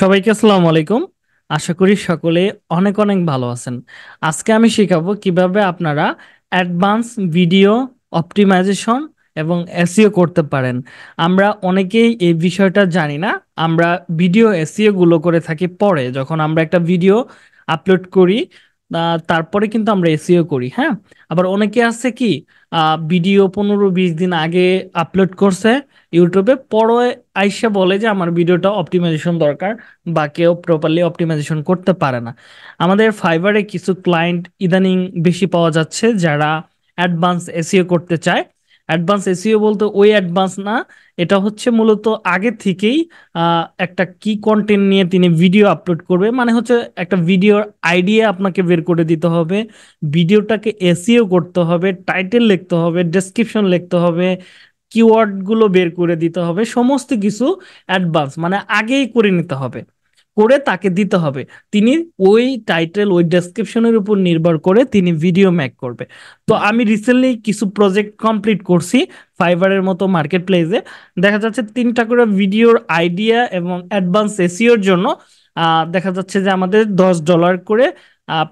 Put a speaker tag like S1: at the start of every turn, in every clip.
S1: সবাইকে আসসালামু আলাইকুম আশা করি সকলে অনেক অনেক ভালো আছেন আজকে আমি শেখাবো কিভাবে আপনারা অ্যাডভান্স ভিডিও অপটিমাইজেশন এবং এসিও করতে পারেন আমরা অনেকেই এই বিষয়টা জানি না আমরা ভিডিও এসিও গুলো করে থাকি পরে যখন আমরা একটা ভিডিও আপলোড করি তারপরে কিন্তু আমরা এসিও e করি হ্যাঁ আবার অনেকে আছে কি ভিডিও পনেরো বিশ দিন আগে আপলোড করছে ইউটিউবে পরে আইসা বলে যে আমার ভিডিওটা অপটিমাইজেশন দরকার বা কেউ প্রপারলি অপটিমাইজেশন করতে পারে না আমাদের ফাইবারে কিছু ক্লায়েন্ট ইদানিং বেশি পাওয়া যাচ্ছে যারা অ্যাডভান্স এসিও e করতে চায় অ্যাডভান্স এসিও e বলতে ওই অ্যাডভান্স না এটা হচ্ছে মূলত আগে থেকেই একটা কি কন্টেন্ট নিয়ে তিনি ভিডিও আপলোড করবে মানে হচ্ছে একটা ভিডিওর আইডিয়া আপনাকে বের করে দিতে হবে ভিডিওটাকে এসিও করতে হবে টাইটেল লিখতে হবে ডেসক্রিপশন লিখতে হবে কিওয়ার্ডগুলো বের করে দিতে হবে সমস্ত কিছু অ্যাডভান্স মানে আগেই করে নিতে হবে করে তাকে দিতে হবে তিনি ওই টাইটেল ওই ডেসক্রিপশনের উপর নির্ভর করে তিনি ভিডিও ম্যাক করবে তো আমি রিসেন্টলি কিছু প্রজেক্ট কমপ্লিট করছি ফাইবারের মতো মার্কেট প্লেসে দেখা যাচ্ছে তিনটা করে ভিডিওর আইডিয়া এবং অ্যাডভান্স এসিওর জন্য দেখা যাচ্ছে যে আমাদের দশ ডলার করে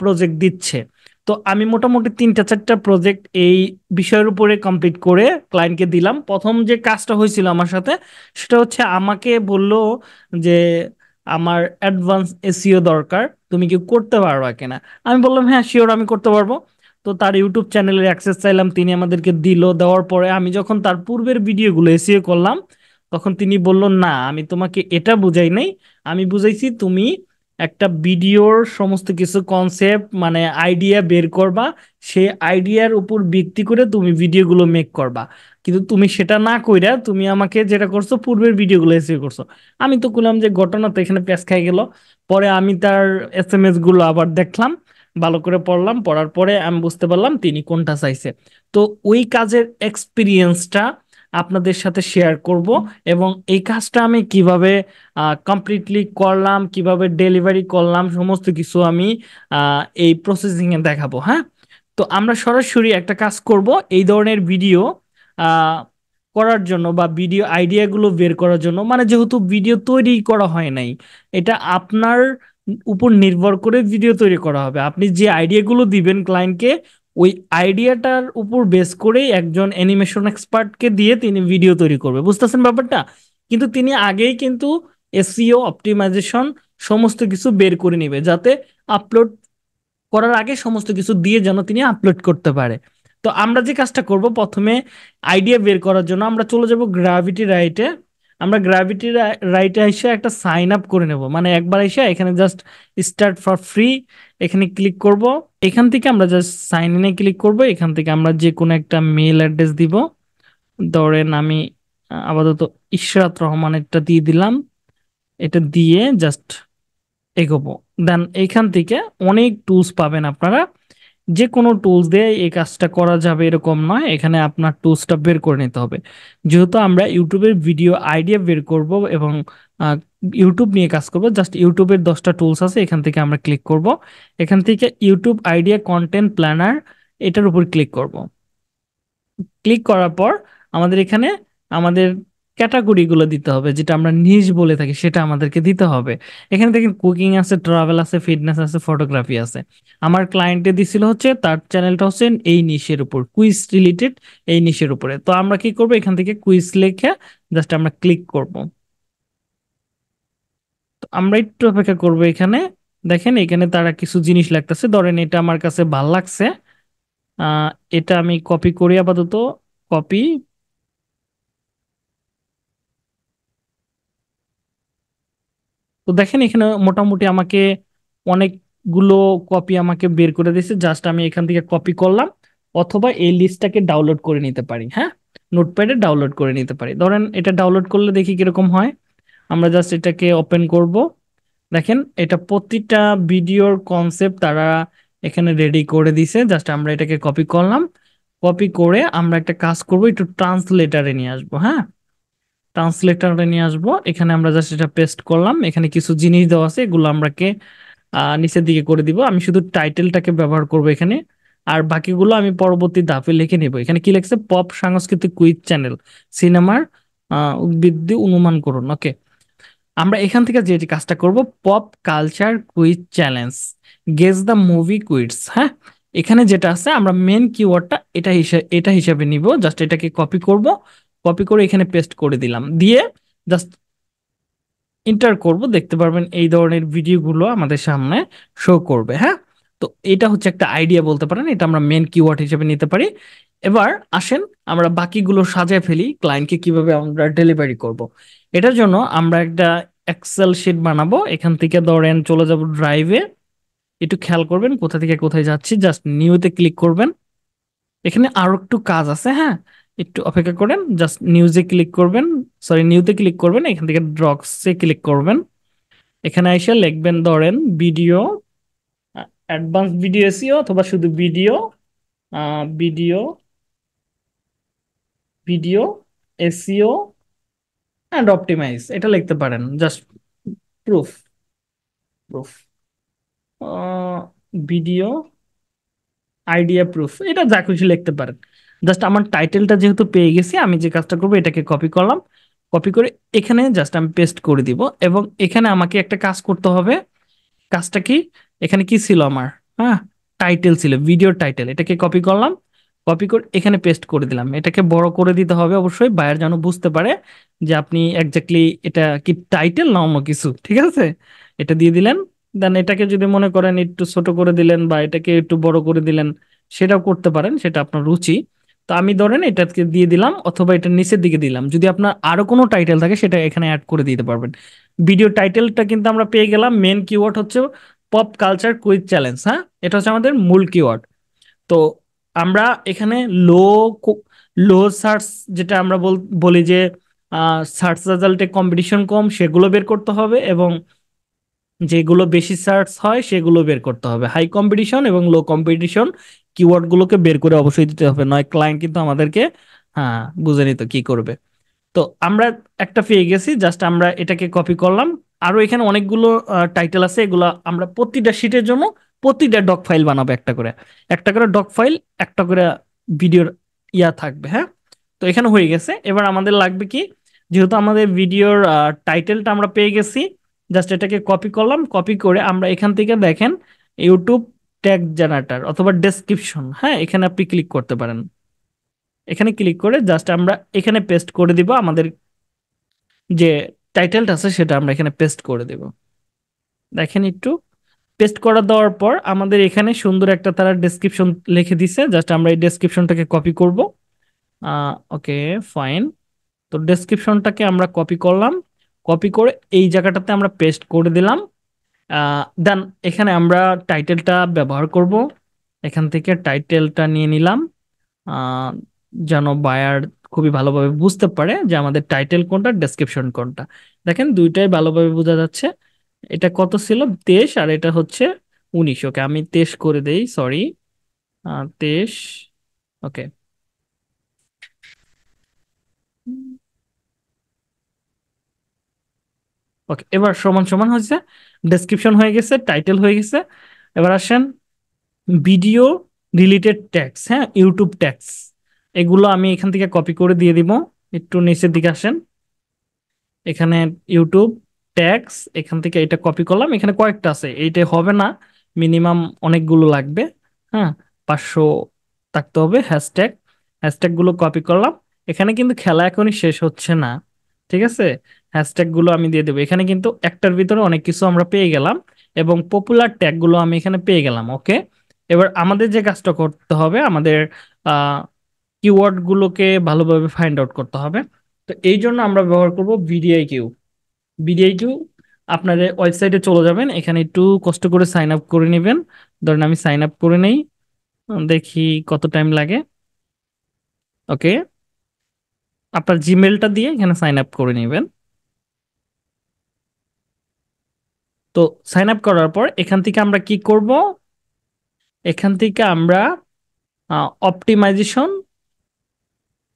S1: প্রজেক্ট দিচ্ছে তো আমি মোটামুটি তিনটা চারটা প্রজেক্ট এই বিষয়ের উপরে কমপ্লিট করে ক্লায়েন্টকে দিলাম প্রথম যে কাজটা হয়েছিল আমার সাথে সেটা হচ্ছে আমাকে বলল যে আমার অ্যাডভান্স এসিও e দরকার তুমি কি করতে পারবা কিনা আমি বললাম হ্যাঁ শিওর আমি করতে পারবো তো তার ইউটিউব চ্যানেলের অ্যাক্সেস চাইলাম তিনি আমাদেরকে দিল দেওয়ার পরে আমি যখন তার পূর্বের ভিডিওগুলো এসিও e করলাম তখন তিনি বলল না আমি তোমাকে এটা বুঝাই নাই আমি বুঝাইছি তুমি একটা ভিডিওর সমস্ত কিছু কনসেপ্ট মানে আইডিয়া বের করবা সেই আইডিয়ার উপর ভিত্তি করে তুমি ভিডিওগুলো মেক করবা কিন্তু তুমি সেটা না কইরা তুমি আমাকে যেটা করছো পূর্বের ভিডিওগুলো এসে করছো আমি তো করলাম যে ঘটনা তো এখানে প্যাঁচ খাই গেল পরে আমি তার এস এম এস গুলো আবার দেখলাম ভালো করে পড়লাম পড়ার পরে আমি বুঝতে পারলাম তিনি কোনটা চাইছে তো ওই কাজের এক্সপিরিয়েন্সটা আপনাদের সাথে শেয়ার করব এবং এই কাজটা আমি কিভাবে কমপ্লিটলি করলাম কিভাবে ডেলিভারি করলাম সমস্ত কিছু আমি এই প্রসেসিংয়ে দেখাবো হ্যাঁ তো আমরা সরাসরি একটা কাজ করব এই ধরনের ভিডিও করার জন্য বা ভিডিও আইডিয়াগুলো বের করার জন্য মানে যেহেতু ভিডিও তৈরি করা হয় নাই এটা আপনার উপর নির্ভর করে ভিডিও তৈরি করা হবে আপনি যে আইডিয়াগুলো দিবেন ক্লায়েন্টকে ওই আইডিয়াটার উপর বেস করেই একজন অ্যানিমেশন এক্সপার্টকে দিয়ে তিনি ভিডিও তৈরি করবে বুঝতেছেন ব্যাপারটা কিন্তু তিনি আগেই কিন্তু এসিও অপটিমাইজেশন e সমস্ত কিছু বের করে নেবে যাতে আপলোড করার আগে সমস্ত কিছু দিয়ে যেন তিনি আপলোড করতে পারে তো আমরা যে কাজটা করব প্রথমে আইডিয়া বের করার জন্য আমরা চলে যাব গ্রাভিটি রাইটে আমরা গ্র্যাভিটি রাইটে এসে একটা সাইন আপ করে নেব মানে একবার এসে এখানে জাস্ট স্টার্ট ফর ফ্রি এখানে ক্লিক করব এখান থেকে আমরা জাস্ট সাইন ইনে ক্লিক করব এখান থেকে আমরা যে কোনো একটা মেল অ্যাড্রেস দিব ধরেন আমি আপাতত ইশরাত রহমানেরটা দিয়ে দিলাম এটা দিয়ে জাস্ট এগোবো দেন এখান থেকে অনেক টুলস পাবেন আপনারা যে কোনো টুলস দিয়ে এই কাজটা করা যাবে এরকম নয় এখানে আপনার টুলসটা বের করে নিতে হবে যেহেতু আমরা ইউটিউবের ভিডিও আইডিয়া বের করব এবং ইউটিউব নিয়ে কাজ করব জাস্ট ইউটিউবের দশটা টুলস আছে এখান থেকে আমরা ক্লিক করব এখান থেকে ইউটিউব আইডিয়া কন্টেন্ট প্ল্যানার এটার উপর ক্লিক করব ক্লিক করার পর আমাদের এখানে আমাদের ক্যাটাগরিগুলো দিতে হবে যেটা আমরা নিজ বলে থাকি সেটা আমাদেরকে দিতে হবে এখানে দেখেন কুকিং আছে ট্রাভেল আছে ফিটনেস আছে ফটোগ্রাফি আছে আমার ক্লায়েন্টে দিছিল হচ্ছে তার চ্যানেলটা হচ্ছে এই নিশের উপর কুইজ রিলেটেড এই নিশের উপরে তো আমরা কি করব এখান থেকে কুইজ লিখে জাস্ট আমরা ক্লিক করব তো আমরা একটু অপেক্ষা করব এখানে দেখেন এখানে তারা কিছু জিনিস লাগতেছে ধরেন এটা আমার কাছে ভাল লাগছে এটা আমি কপি করি আপাতত কপি তো দেখেন এখানে মোটামুটি আমাকে অনেকগুলো কপি আমাকে বের করে দিয়েছে জাস্ট আমি এখান থেকে কপি করলাম অথবা এই লিস্টটাকে ডাউনলোড করে নিতে পারি হ্যাঁ নোটপ্যাডে ডাউনলোড করে নিতে পারি ধরেন এটা ডাউনলোড করলে দেখি কীরকম হয় আমরা জাস্ট এটাকে ওপেন করব দেখেন এটা প্রতিটা ভিডিওর কনসেপ্ট তারা এখানে রেডি করে দিছে জাস্ট আমরা এটাকে কপি করলাম কপি করে আমরা একটা কাজ করব একটু ট্রান্সলেটারে নিয়ে আসবো হ্যাঁ ট্রান্সলেটারে নিয়ে আসব এখানে আমরা জাস্ট এটা পেস্ট করলাম এখানে কিছু জিনিস দেওয়া আছে এগুলো আমরা কে নিচের দিকে করে দিব আমি শুধু টাইটেলটাকে ব্যবহার করব এখানে আর বাকিগুলো আমি পরবর্তী ধাপে লিখে নেব এখানে কি লিখছে পপ সাংস্কৃতিক কুইজ চ্যানেল সিনেমার উদ্বৃত্তি অনুমান করুন ওকে আমরা এখান থেকে যে কাজটা করব pop culture quiz challenge guess the movie quizzes হ্যাঁ এখানে যেটা আছে আমরা মেন কিওয়ার্ডটা এটা হিসেবে এটা হিসাবে নিব জাস্ট এটাকে কপি করব কপি করে এখানে পেস্ট করে দিলাম দিয়ে জাস্ট ইন্টার করব দেখতে পারবেন এই ধরনের ভিডিওগুলো আমাদের সামনে শো করবে হ্যাঁ তো এটা হচ্ছে একটা আইডিয়া বলতে পারেন এটা আমরা মেন কিওয়ার্ড হিসেবে নিতে পারি এবার আসেন আমরা বাকিগুলো সাজায় ফেলি ক্লায়েন্টকে কিভাবে আমরা ডেলিভারি করব। এটার জন্য আমরা একটা এক্সেল শিট বানাবো এখান থেকে ধরেন চলে যাব ড্রাইভে একটু খেয়াল করবেন কোথা থেকে কোথায় যাচ্ছি জাস্ট নিউতে ক্লিক করবেন এখানে আরো একটু কাজ আছে হ্যাঁ একটু অপেক্ষা করেন জাস্ট নিউজে ক্লিক করবেন সরি নিউতে ক্লিক করবেন এখান থেকে ড্রগসে ক্লিক করবেন এখানে এসে লিখবেন ধরেন ভিডিও অ্যাডভান্স ভিডিও এসিও অথবা শুধু video video video SEO and optimize এটা লিখতে পারেন just proof proof video idea proof এটা যা খুশি লিখতে পারেন জাস্ট আমার টাইটেলটা যেহেতু পেয়ে গেছি আমি যে কাজটা করবো এটাকে কপি করলাম কপি করে এখানে জাস্ট আমি পেস্ট করে দিব এবং এখানে আমাকে একটা কাজ করতে হবে কাজটা কি এখানে কি ছিল আমার হ্যাঁ টাইটেল ছিল ভিডিও টাইটেল এটাকে কপি করলাম কপি করে এখানে পেস্ট করে দিলাম এটাকে বড় করে দিতে হবে অবশ্যই বায়ার যেন বুঝতে পারে যে আপনি একজাক্টলি এটা কি টাইটেল না অন্য কিছু ঠিক আছে এটা দিয়ে দিলেন দেন এটাকে যদি মনে করেন একটু ছোট করে দিলেন বা এটাকে একটু বড় করে দিলেন সেটাও করতে পারেন সেটা আপনার রুচি তো আমি ধরেন এটাকে দিয়ে দিলাম অথবা এটার নিচের দিকে দিলাম যদি আপনার আরো কোনো টাইটেল থাকে সেটা এখানে অ্যাড করে দিতে পারবেন ভিডিও টাইটেলটা কিন্তু আমরা পেয়ে গেলাম মেন কিওয়ার্ড হচ্ছে পপ কালচার কুইজ চ্যালেঞ্জ হ্যাঁ এটা হচ্ছে আমাদের মূল কিওয়ার্ড তো আমরা এখানে লো লো সার্চ যেটা আমরা বলি যে সার্চ রেজাল্টে কম্পিটিশন কম সেগুলো বের করতে হবে এবং যেগুলো বেশি সার্চ হয় সেগুলো বের করতে হবে হাই কম্পিটিশন এবং লো কম্পিটিশন কিওয়ার্ড গুলোকে বের করে অবশ্যই দিতে হবে নয় ক্লায়েন্ট কিন্তু আমাদেরকে হ্যাঁ বুঝে নিত কি করবে তো আমরা একটা পেয়ে গেছি জাস্ট আমরা এটাকে কপি করলাম আরো এখানে অনেকগুলো টাইটেল আছে এগুলো আমরা প্রতিটা শিটের জন্য প্রতিটা ডক ফাইল বানাবো একটা করে একটা করে ডক ফাইল একটা করে ভিডিওর ইয়া থাকবে হ্যাঁ তো এখানে হয়ে গেছে এবার আমাদের লাগবে কি যেহেতু আমাদের ভিডিওর টাইটেলটা আমরা পেয়ে গেছি জাস্ট এটাকে কপি করলাম কপি করে আমরা এখান থেকে দেখেন ইউটিউব ট্যাগ জেনারেটর অথবা ডেসক্রিপশন হ্যাঁ এখানে আপনি ক্লিক করতে পারেন এখানে ক্লিক করে জাস্ট আমরা এখানে পেস্ট করে দিব আমাদের যে টাইটেলটা আছে সেটা আমরা এখানে পেস্ট করে দেব দেখেন একটু পেস্ট করা দেওয়ার পর আমাদের এখানে সুন্দর একটা তারা ডেসক্রিপশন লিখে দিছে জাস্ট আমরা এই ডেসক্রিপশনটাকে কপি করব ওকে ফাইন তো ডেসক্রিপশনটাকে আমরা কপি করলাম কপি করে এই জায়গাটাতে আমরা পেস্ট করে দিলাম দেন এখানে আমরা টাইটেলটা ব্যবহার করব এখান থেকে টাইটেলটা নিয়ে নিলাম যেন বায়ার খুবই ভালোভাবে বুঝতে পারে যে আমাদের টাইটেল কোনটা ডেসক্রিপশন কোনটা দেখেন দুইটাই ভালোভাবে বোঝা যাচ্ছে এটা কত ছিল তেইশ আর এটা হচ্ছে উনিশ ওকে আমি তেইশ করে দেই সরি তেইশ ওকে ওকে এবার সমান সমান হয়েছে ডেসক্রিপশন হয়ে গেছে টাইটেল হয়ে গেছে এবার আসেন ভিডিও রিলেটেড ট্যাক্স হ্যাঁ ইউটিউব ট্যাক্স এগুলো আমি এখান থেকে কপি করে দিয়ে দিব একটু নিচের দিকে আসেন এখানে ইউটিউব ট্যাক্স এখান থেকে এটা কপি করলাম এখানে কয়েকটা আছে এইটা হবে না মিনিমাম অনেকগুলো লাগবে হ্যাঁ পাঁচশো থাকতে হবে হ্যাশট্যাগ হ্যাশট্যাগগুলো কপি করলাম এখানে কিন্তু খেলা এখনই শেষ হচ্ছে না ঠিক আছে হ্যাশট্যাগ গুলো আমি দিয়ে দেবো এখানে কিন্তু একটার ভিতরে অনেক কিছু আমরা পেয়ে গেলাম এবং পপুলার ট্যাগ গুলো আমি এখানে পেয়ে গেলাম ওকে এবার আমাদের যে কাজটা করতে হবে আমাদের কিওয়ার্ড গুলোকে ভালোভাবে ফাইন্ড আউট করতে হবে তো এই জন্য আমরা ব্যবহার করব ভিডিআই কিউ ভিডিআই কিউ আপনাদের ওয়েবসাইটে চলে যাবেন এখানে একটু কষ্ট করে সাইন আপ করে নেবেন ধরেন আমি সাইন আপ করে নেই দেখি কত টাইম লাগে ওকে আপনার জিমেলটা দিয়ে এখানে সাইন আপ করে নেবেন তো সাইন আপ করার পর এখান থেকে আমরা কি করব এখান থেকে আমরা অপটিমাইজেশন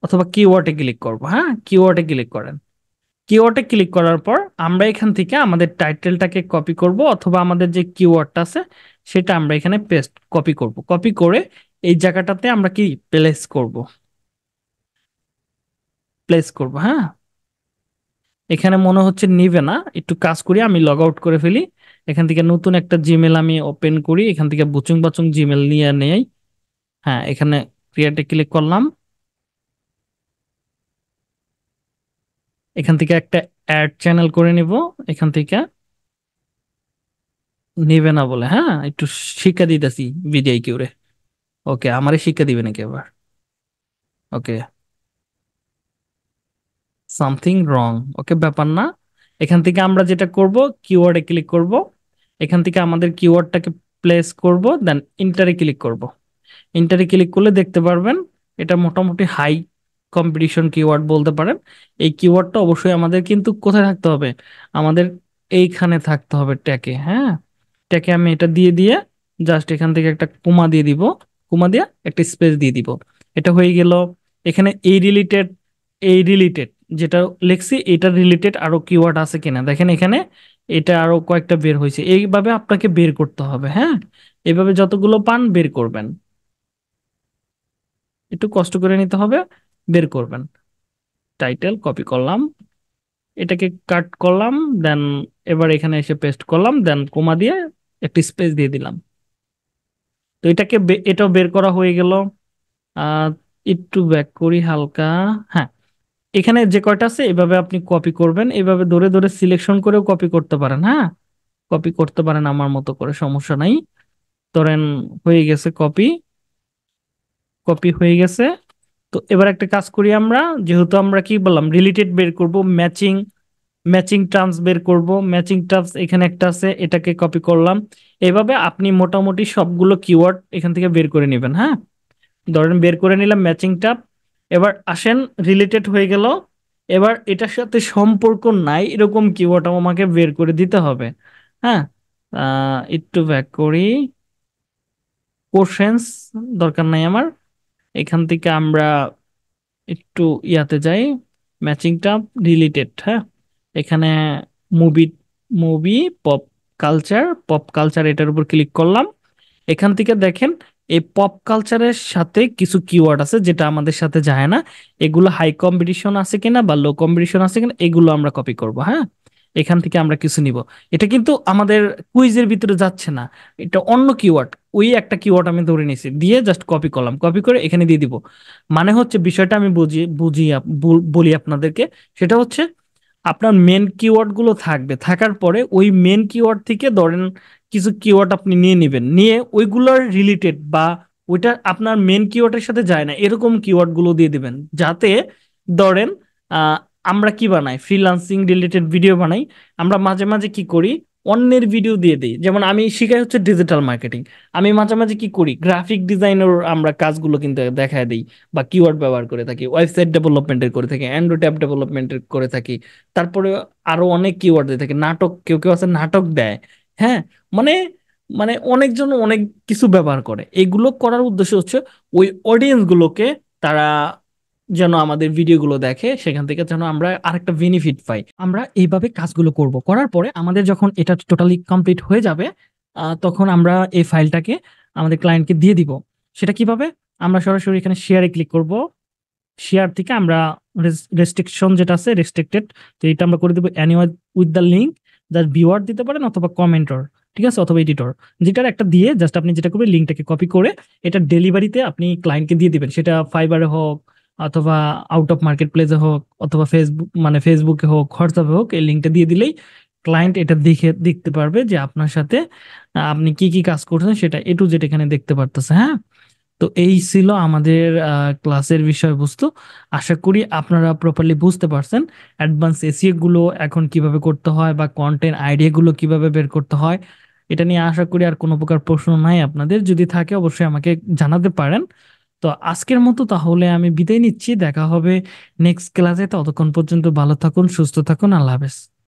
S1: অথবা কিওয়ার্ডে ক্লিক করব হ্যাঁ কিওয়ার্ডে ক্লিক করেন কিওয়ার্ডে ক্লিক করার পর আমরা এখান থেকে আমাদের টাইটেলটাকে কপি করব অথবা আমাদের যে কিওয়ার্ডটা আছে সেটা আমরা এখানে পেস্ট কপি করব কপি করে এই জায়গাটাতে আমরা কি প্লেস করব প্লেস করব হ্যাঁ এখানে মনে হচ্ছে নিবে না একটু কাজ করি আমি লগ আউট করে ফেলি এখান থেকে নতুন একটা জিমেল আমি ওপেন করি এখান থেকে বুচুং বাচুং জিমেল নিয়ে নেই হ্যাঁ এখানে ক্রিয়েটে ক্লিক করলাম এখান থেকে একটা অ্যাড চ্যানেল করে নিব এখান থেকে নেবে না বলে হ্যাঁ একটু শিক্ষা দিতেছি বিডিআই কিউরে ওকে আমারে শিক্ষা দিবে নাকি আবার ওকে সামথিং রং ওকে ব্যাপার না এখান থেকে আমরা যেটা করব কিওয়ার্ডে ক্লিক করব এখান থেকে আমাদের কিওয়ার্ডটাকে প্লেস করব দেন ইন্টারে ক্লিক করব ইন্টারে ক্লিক করলে দেখতে পারবেন এটা মোটামুটি হাই কম্পিটিশন কিওয়ার্ড বলতে পারেন এই কিওয়ার্ডটা অবশ্যই আমাদের কিন্তু কোথায় থাকতে হবে আমাদের এইখানে থাকতে হবে ট্যাকে হ্যাঁ ট্যাকে আমি এটা দিয়ে দিয়ে জাস্ট এখান থেকে একটা কুমা দিয়ে দিব কুমা দিয়ে একটা স্পেস দিয়ে দিব এটা হয়ে গেল এখানে এই রিলেটেড এই রিলেটেড যেটা লেখছি এটা রিলেটেড আরো কিওয়ার্ড আছে কিনা দেখেন এখানে এটা আরো কয়েকটা বের হয়েছে এইভাবে আপনাকে বের করতে হবে হ্যাঁ এভাবে যতগুলো পান বের করবেন একটু কষ্ট করে নিতে হবে বের করবেন টাইটেল কপি করলাম এটাকে কাট করলাম দেন এবার এখানে এসে পেস্ট করলাম দেন কোমা দিয়ে একটি স্পেস দিয়ে দিলাম তো এটাকে এটাও বের করা হয়ে গেল একটু ব্যাক করি হালকা হ্যাঁ এখানে যে কয়টা আছে এভাবে আপনি কপি করবেন এভাবে ধরে ধরে সিলেকশন করেও কপি করতে পারেন হ্যাঁ কপি করতে পারেন আমার মতো করে সমস্যা নাই ধরেন হয়ে গেছে কপি কপি হয়ে গেছে তো এবার একটা কাজ করি আমরা যেহেতু আমরা কি বললাম রিলেটেড বের করব ম্যাচিং ম্যাচিং টার্মস বের করব ম্যাচিং টার্মস এখানে একটা আছে এটাকে কপি করলাম এভাবে আপনি মোটামুটি সবগুলো কিওয়ার্ড এখান থেকে বের করে নেবেন হ্যাঁ ধরেন বের করে নিলাম ম্যাচিং টার্ম এবার আসেন রিলেটেড হয়ে গেল এবার এটার সাথে সম্পর্ক নাই এরকম কিওয়ার্ড আমাকে বের করে দিতে হবে হ্যাঁ একটু ব্যাক করি কোশেন্স দরকার নাই আমার এখান থেকে আমরা একটু ইয়াতে যাই ম্যাচিংটা রিলেটেড হ্যাঁ এখানে movie movie pop culture pop culture এটার উপর ক্লিক করলাম এখান থেকে দেখেন এই পপ কালচারের সাথে কিছু কিওয়ার্ড আছে যেটা আমাদের সাথে যায় না এগুলো হাই কম্পিটিশন আছে কিনা বা লো কম্পিটিশন আছে কিনা এগুলো আমরা কপি করব হ্যাঁ এখান থেকে আমরা কিছু নিব এটা কিন্তু আমাদের কুইজের ভিতরে যাচ্ছে না এটা অন্য কিওয়ার্ড ওই একটা কিওয়ার্ড আমি ধরে নিয়েছি দিয়ে জাস্ট কপি করলাম কপি করে এখানে দিয়ে দিব মানে হচ্ছে বিষয়টা আমি বুঝি বুঝি বলি আপনাদেরকে সেটা হচ্ছে আপনার মেন কিওয়ার্ডগুলো থাকবে থাকার পরে ওই মেন কিওয়ার্ড থেকে ধরেন কিছু কিওয়ার্ড আপনি নিয়ে নেবেন নিয়ে ওইগুলোর রিলেটেড বা ওইটা আপনার মেন কিওয়ার্ডের সাথে যায় না এরকম কিওয়ার্ডগুলো দিয়ে দেবেন যাতে ধরেন আমরা কি বানাই ফ্রিলান্সিং রিলেটেড ভিডিও বানাই আমরা মাঝে মাঝে কি করি অন্যের ভিডিও দিয়ে দিই যেমন আমি শিখাই হচ্ছে ডিজিটাল মার্কেটিং আমি মাঝামাঝি কি করি গ্রাফিক ডিজাইনের আমরা কাজগুলো কিন্তু দেখায় দিই বা কিওয়ার্ড ব্যবহার করে থাকি ওয়েবসাইট ডেভেলপমেন্টের করে থাকি অ্যান্ড্রয়েড অ্যাপ ডেভেলপমেন্টের করে থাকি তারপরে আরও অনেক কিওয়ার্ড দিয়ে থাকে নাটক কেউ কেউ আছে নাটক দেয় হ্যাঁ মানে মানে অনেকজন অনেক কিছু ব্যবহার করে এগুলো করার উদ্দেশ্য হচ্ছে ওই অডিয়েন্সগুলোকে তারা যেন আমাদের ভিডিওগুলো দেখে সেখান থেকে যেন আমরা আরেকটা বেনিফিট পাই আমরা এইভাবে কাজগুলো করব করার পরে আমাদের যখন এটা টোটালি কমপ্লিট হয়ে যাবে তখন আমরা এই ফাইলটাকে আমাদের ক্লায়েন্টকে দিয়ে দিব সেটা কিভাবে আমরা সরাসরি এখানে শেয়ারে ক্লিক করব শেয়ার থেকে আমরা রেস্ট্রিকশন যেটা আছে রেস্ট্রিক্টেড তো এটা আমরা করে দেবো অ্যানিওয়াল উইথ দ্য লিঙ্ক যার ভিওয়ার দিতে পারেন অথবা কমেন্টর ঠিক আছে অথবা এডিটর যেটার একটা দিয়ে জাস্ট আপনি যেটা করবেন লিঙ্কটাকে কপি করে এটা ডেলিভারিতে আপনি ক্লায়েন্টকে দিয়ে দিবেন সেটা ফাইবারে হোক অথবা আউট অফ মার্কেট প্লেসে হোক অথবা ফেসবুক মানে ফেসবুকে হোক হোয়াটসঅ্যাপে হোক এই লিঙ্কটা দিয়ে দিলেই ক্লায়েন্ট এটা দেখে দেখতে পারবে যে আপনার সাথে আপনি কি কি কাজ করছেন সেটা এ টু জেড এখানে দেখতে পারতেছে হ্যাঁ তো এই ছিল আমাদের ক্লাসের বিষয়বস্তু আশা করি আপনারা প্রপারলি বুঝতে পারছেন অ্যাডভান্স এসিএগুলো এখন কিভাবে করতে হয় বা কন্টেন্ট আইডিয়াগুলো কিভাবে বের করতে হয় এটা নিয়ে আশা করি আর কোনো প্রকার প্রশ্ন নাই আপনাদের যদি থাকে অবশ্যই আমাকে জানাতে পারেন তো আজকের মতো তাহলে আমি বিদায় নিচ্ছি দেখা হবে নেক্সট ক্লাসে ততক্ষণ পর্যন্ত ভালো থাকুন সুস্থ থাকুন আল্লাহ হাফেজ